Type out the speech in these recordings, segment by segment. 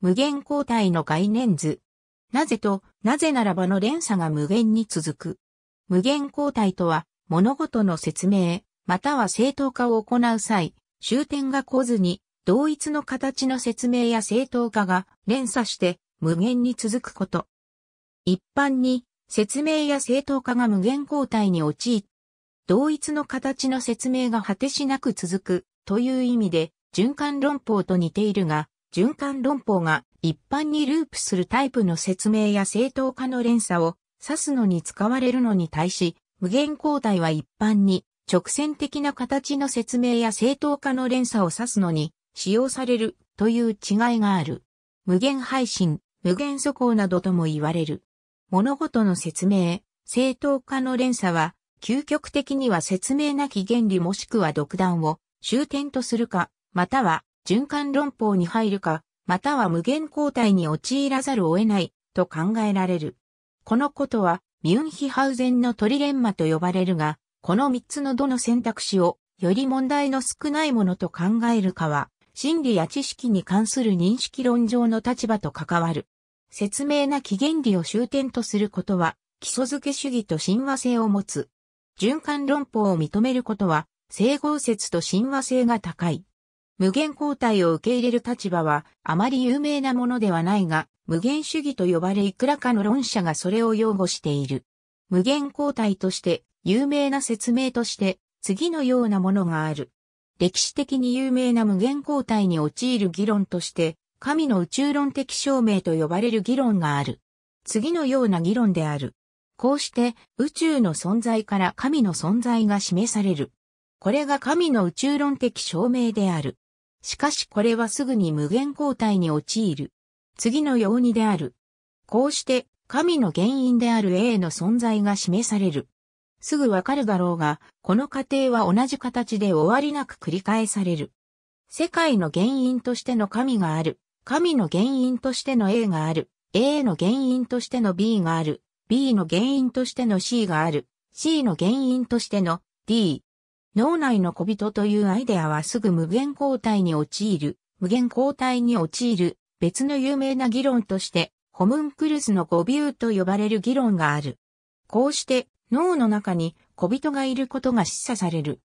無限交代の概念図。なぜと、なぜならばの連鎖が無限に続く。無限交代とは、物事の説明、または正当化を行う際、終点が来ずに、同一の形の説明や正当化が連鎖して無限に続くこと。一般に、説明や正当化が無限交代に陥っ同一の形の説明が果てしなく続くという意味で、循環論法と似ているが、循環論法が一般にループするタイプの説明や正当化の連鎖を指すのに使われるのに対し、無限交代は一般に直線的な形の説明や正当化の連鎖を指すのに使用されるという違いがある。無限配信、無限素行などとも言われる。物事の説明、正当化の連鎖は、究極的には説明なき原理もしくは独断を終点とするか、または循環論法に入るか、または無限交代に陥らざるを得ないと考えられる。このことはミュンヒハウゼンのトリレンマと呼ばれるが、この3つのどの選択肢をより問題の少ないものと考えるかは、真理や知識に関する認識論上の立場と関わる。説明な起源理を終点とすることは、基礎づけ主義と親和性を持つ。循環論法を認めることは、整合説と親和性が高い。無限交代を受け入れる立場はあまり有名なものではないが、無限主義と呼ばれいくらかの論者がそれを擁護している。無限交代として有名な説明として次のようなものがある。歴史的に有名な無限交代に陥る議論として、神の宇宙論的証明と呼ばれる議論がある。次のような議論である。こうして宇宙の存在から神の存在が示される。これが神の宇宙論的証明である。しかしこれはすぐに無限交代に陥る。次のようにである。こうして、神の原因である A の存在が示される。すぐわかるだろうが、この過程は同じ形で終わりなく繰り返される。世界の原因としての神がある。神の原因としての A がある。A の原因としての B がある。B の原因としての C がある。C の原因としての D、脳内の小人というアイデアはすぐ無限交代に陥る、無限交代に陥る、別の有名な議論として、ホムンクルスの語尾と呼ばれる議論がある。こうして脳の中に小人がいることが示唆される。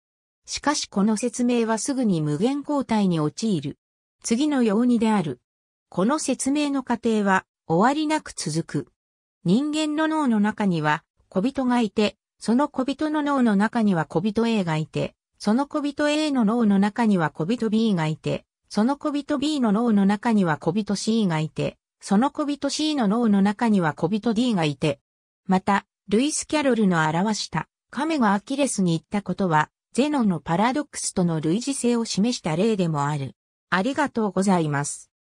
しかしこの説明はすぐに無限交代に陥る。次のようにである。この説明の過程は終わりなく続く。人間の脳の中には小人がいて、その小人の脳の中には小人 A がいて、その小人 A の脳の中には小人 B がいて、その小人 B の脳の中には小人 C がいて、その小人 C の脳の中には小人 D がいて、また、ルイス・キャロルの表した亀がアキレスに行ったことは、ゼノンのパラドックスとの類似性を示した例でもある。ありがとうございます。